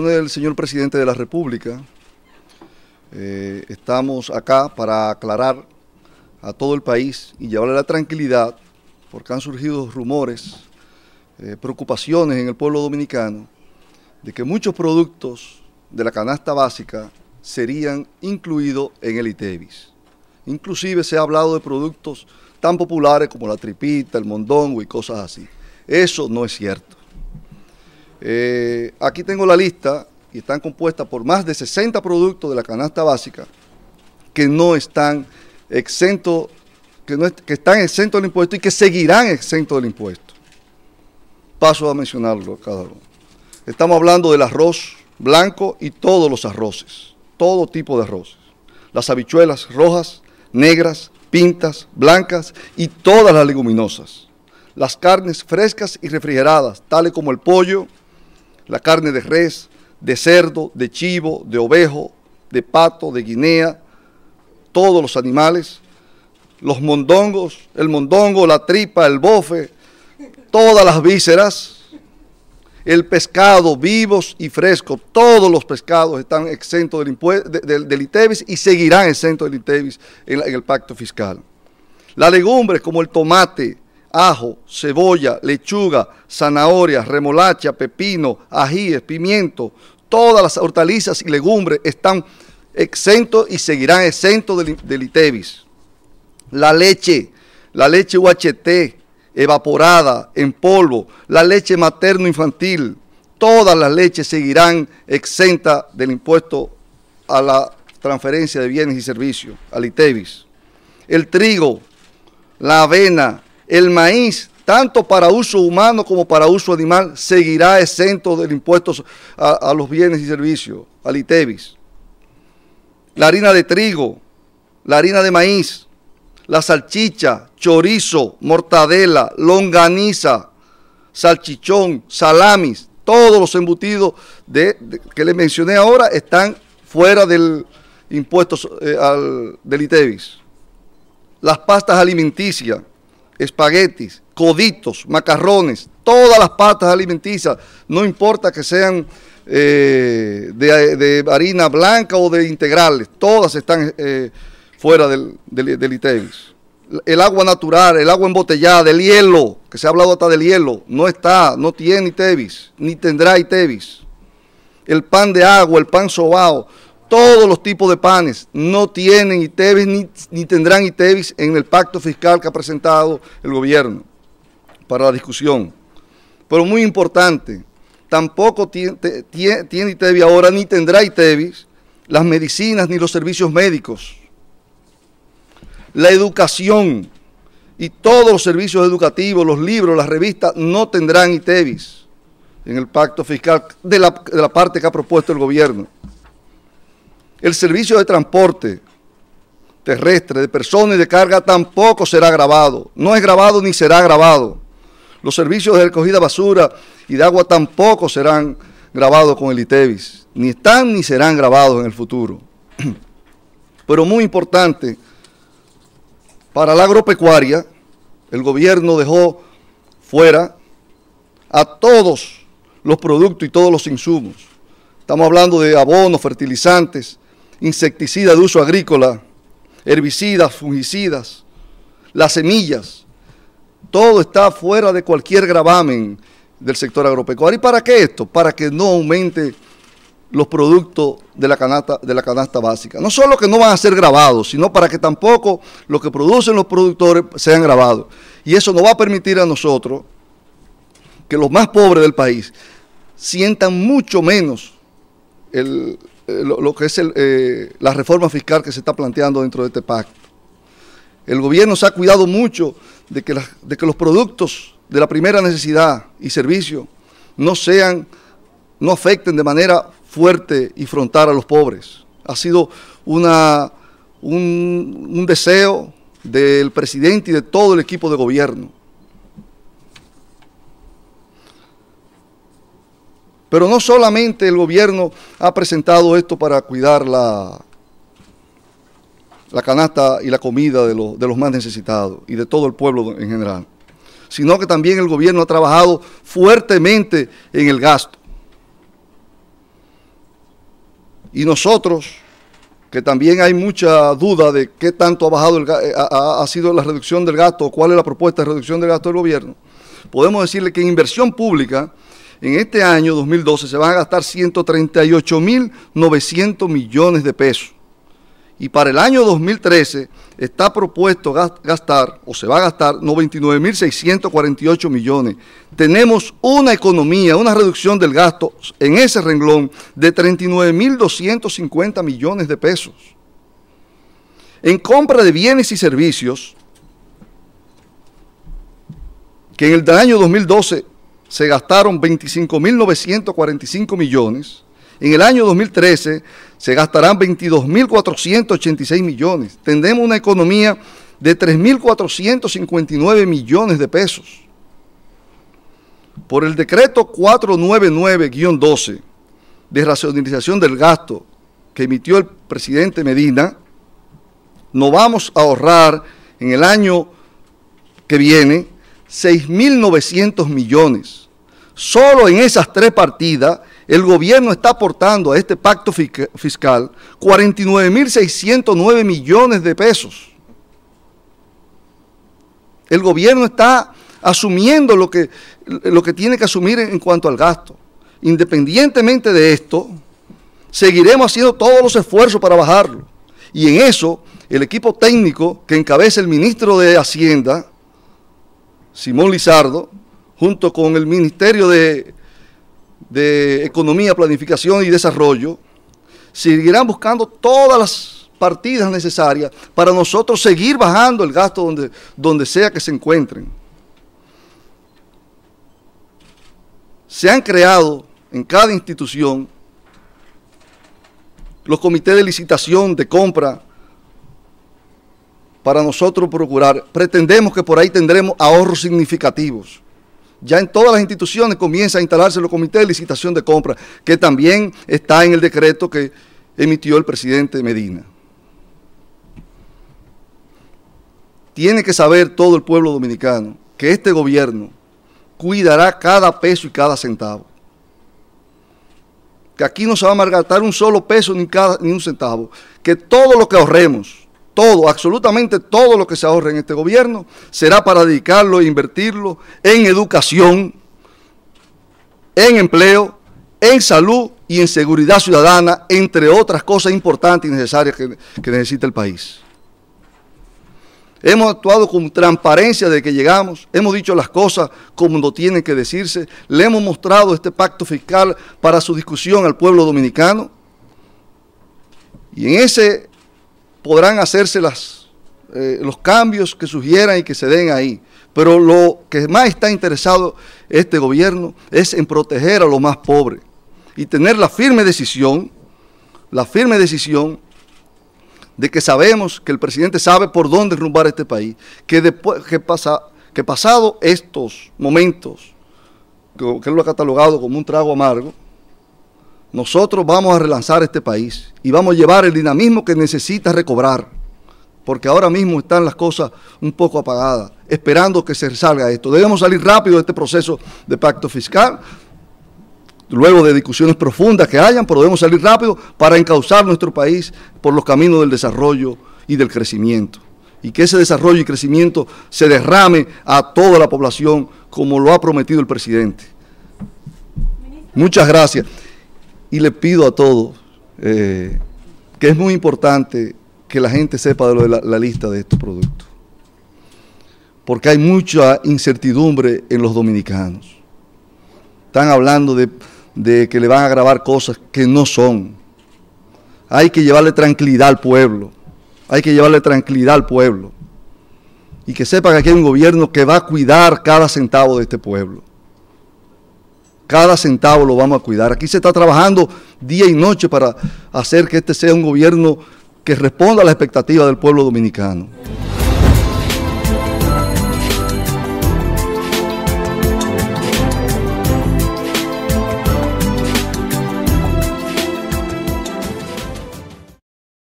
del señor presidente de la República, eh, estamos acá para aclarar a todo el país y llevarle la tranquilidad, porque han surgido rumores, eh, preocupaciones en el pueblo dominicano, de que muchos productos de la canasta básica serían incluidos en el ITEVIS. Inclusive se ha hablado de productos tan populares como la tripita, el mondongo y cosas así. Eso no es cierto. Eh, aquí tengo la lista y están compuestas por más de 60 productos de la canasta básica que no están exentos, que, no, están exento del impuesto y que seguirán exentos del impuesto. Paso a mencionarlo cada uno. Estamos hablando del arroz blanco y todos los arroces, todo tipo de arroces. Las habichuelas rojas, negras, pintas, blancas y todas las leguminosas. Las carnes frescas y refrigeradas, tales como el pollo, la carne de res, de cerdo, de chivo, de ovejo, de pato, de guinea, todos los animales, los mondongos, el mondongo, la tripa, el bofe, todas las vísceras, el pescado vivos y fresco, todos los pescados están exentos del, del, ITEVIS y seguirán exentos del ITEVIS en, el pacto fiscal. La legumbre, como el tomate, ajo, cebolla, lechuga, zanahorias, remolacha, pepino, ajíes, pimiento, todas las hortalizas y legumbres están exentos y seguirán exentos del, del ITEVIS. La leche, la leche UHT evaporada en polvo, la leche materno-infantil, todas las leches seguirán exentas del impuesto a la transferencia de bienes y servicios, al ITEVIS. El trigo, la avena, el maíz, tanto para uso humano como para uso animal, seguirá exento del impuesto a, los bienes y servicios, al ITEVIS. La harina de trigo, la harina de maíz, la salchicha, chorizo, mortadela, longaniza, salchichón, salamis, todos los embutidos de, que les mencioné ahora están fuera del impuesto eh, al, del ITEVIS. Las pastas alimenticias, espaguetis, coditos, macarrones, todas las patas alimenticias, no importa que sean eh, de, harina blanca o de integrales, todas están eh, fuera del, del, El agua natural, el agua embotellada, el hielo, que se ha hablado hasta del hielo, no está, no tiene ITEVIS, ni tendrá ITEVIS. El pan de agua, el pan sobao, todos los tipos de panes. No tienen ITEVIS ni, ni, tendrán ITEVIS en el pacto fiscal que ha presentado el gobierno para la discusión. Pero muy importante, tampoco tiene, tiene ITEVIS ahora ni tendrá ITEVIS las medicinas ni los servicios médicos. La educación y todos los servicios educativos, los libros, las revistas, no tendrán ITEVIS en el pacto fiscal de la, de la parte que ha propuesto el gobierno. El servicio de transporte terrestre de personas y de carga tampoco será grabado. No es grabado ni será grabado. Los servicios de recogida basura y de agua tampoco serán grabados con el ITEVIS. Ni están ni serán grabados en el futuro. Pero muy importante, para la agropecuaria, el gobierno dejó fuera a todos los productos y todos los insumos. Estamos hablando de abonos, fertilizantes, insecticidas de uso agrícola, herbicidas, fungicidas, las semillas. Todo está fuera de cualquier gravamen del sector agropecuario. ¿Y para qué esto? Para que no aumente los productos de la, canasta, básica. No solo que no van a ser grabados, sino para que tampoco lo que producen los productores sean grabados. Y eso nos va a permitir a nosotros que los más pobres del país sientan mucho menos el, eh, lo, que es eh, la reforma fiscal que se está planteando dentro de este pacto. El gobierno se ha cuidado mucho de que, los productos de la primera necesidad y servicio no sean, no afecten de manera fuerte y frontal a los pobres. Ha sido un deseo del presidente y de todo el equipo de gobierno. Pero no solamente el gobierno ha presentado esto para cuidar la, canasta y la comida de los, de los más necesitados y de todo el pueblo en general, sino que también el gobierno ha trabajado fuertemente en el gasto. Y nosotros, que también hay mucha duda de qué tanto ha, bajado eh, ha, sido la reducción del gasto, o cuál es la propuesta de reducción del gasto del gobierno, podemos decirle que en inversión pública en este año 2012 se van a gastar 138.900 millones de pesos. Y para el año 2013 está propuesto gastar, o se va a gastar, 99.648 millones. Tenemos una economía, una reducción del gasto en ese renglón de 39.250 millones de pesos. En compra de bienes y servicios, que en el año 2012 se gastaron 25.945 millones. En el año 2013 se gastarán 22.486 millones. Tendremos una economía de 3.459 millones de pesos. Por el decreto 499-12 de racionalización del gasto que emitió el presidente Medina, nos vamos a ahorrar en el año que viene 6.900 millones Solo en esas tres partidas el gobierno está aportando a este pacto fiscal 49.609 millones de pesos. El gobierno está asumiendo lo que, lo que tiene que asumir en, en cuanto al gasto. Independientemente de esto, seguiremos haciendo todos los esfuerzos para bajarlo. Y en eso, el equipo técnico que encabeza el ministro de Hacienda, Simón Lizardo, junto con el Ministerio de, Economía, Planificación y Desarrollo, seguirán buscando todas las partidas necesarias para nosotros seguir bajando el gasto donde, donde sea que se encuentren. Se han creado en cada institución los comités de licitación, de compra, para nosotros procurar. Pretendemos que por ahí tendremos ahorros significativos ya en todas las instituciones comienza a instalarse los Comité de licitación de compra, que también está en el decreto que emitió el presidente Medina. Tiene que saber todo el pueblo dominicano que este gobierno cuidará cada peso y cada centavo. Que aquí no se va a malgastar un solo peso ni un centavo. Que todo lo que ahorremos todo, absolutamente todo lo que se ahorre en este gobierno será para dedicarlo e invertirlo en educación, en empleo, en salud y en seguridad ciudadana, entre otras cosas importantes y necesarias que, necesita el país. Hemos actuado con transparencia desde que llegamos, hemos dicho las cosas como no tienen que decirse, le hemos mostrado este pacto fiscal para su discusión al pueblo dominicano. Y en ese podrán hacerse eh, los cambios que sugieran y que se den ahí. Pero lo que más está interesado este gobierno es en proteger a los más pobres y tener la firme decisión, la firme decisión de que sabemos que el presidente sabe por dónde rumbar este país, que después que pasa que pasado estos momentos que, que él lo ha catalogado como un trago amargo, nosotros vamos a relanzar este país y vamos a llevar el dinamismo que necesita recobrar, porque ahora mismo están las cosas un poco apagadas, esperando que se salga esto. Debemos salir rápido de este proceso de pacto fiscal, luego de discusiones profundas que hayan, pero debemos salir rápido para encauzar nuestro país por los caminos del desarrollo y del crecimiento. Y que ese desarrollo y crecimiento se derrame a toda la población como lo ha prometido el presidente. Muchas gracias. Y le pido a todos eh, que es muy importante que la gente sepa de, la, lista de estos productos. Porque hay mucha incertidumbre en los dominicanos. Están hablando de, que le van a grabar cosas que no son. Hay que llevarle tranquilidad al pueblo. Hay que llevarle tranquilidad al pueblo. Y que sepa que aquí hay un gobierno que va a cuidar cada centavo de este pueblo. Cada centavo lo vamos a cuidar. Aquí se está trabajando día y noche para hacer que este sea un gobierno que responda a las expectativas del pueblo dominicano.